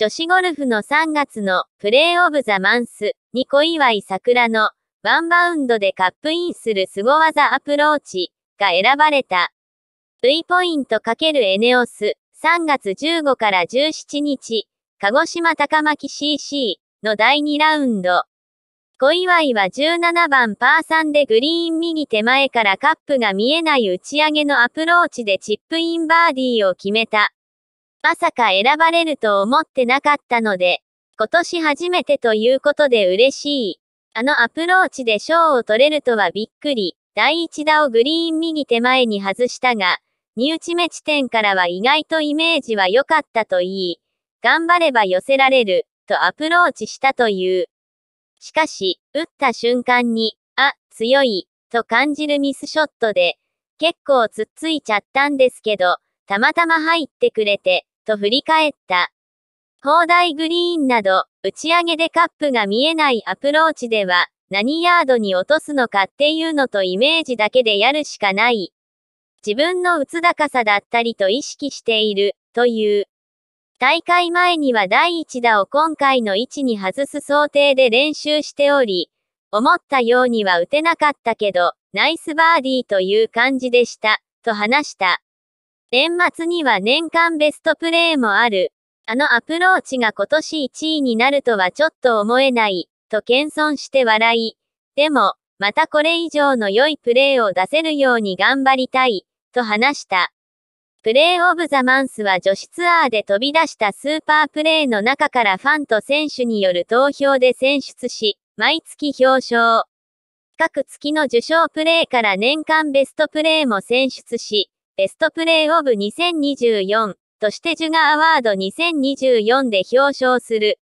女子ゴルフの3月のプレーオブザマンスに小祝桜のワンバウンドでカップインする凄技アプローチが選ばれた。V ポイント ×ENEOS 3月15から17日、鹿児島高巻 CC の第2ラウンド。小祝は17番パー3でグリーン右手前からカップが見えない打ち上げのアプローチでチップインバーディーを決めた。まさか選ばれると思ってなかったので、今年初めてということで嬉しい。あのアプローチで賞を取れるとはびっくり。第1打をグリーン右手前に外したが、身内目地点からは意外とイメージは良かったと言い、頑張れば寄せられる、とアプローチしたという。しかし、打った瞬間に、あ、強い、と感じるミスショットで、結構つっついちゃったんですけど、たまたま入ってくれて、と振り返った。砲台グリーンなど、打ち上げでカップが見えないアプローチでは、何ヤードに落とすのかっていうのとイメージだけでやるしかない。自分の打つ高さだったりと意識している、という。大会前には第一打を今回の位置に外す想定で練習しており、思ったようには打てなかったけど、ナイスバーディーという感じでした、と話した。年末には年間ベストプレーもある。あのアプローチが今年1位になるとはちょっと思えない、と謙遜して笑い。でも、またこれ以上の良いプレーを出せるように頑張りたい、と話した。プレーオブザマンスは女子ツアーで飛び出したスーパープレーの中からファンと選手による投票で選出し、毎月表彰。各月の受賞プレーから年間ベストプレーも選出し、ベストプレーオブ2024としてジュガアワード2024で表彰する。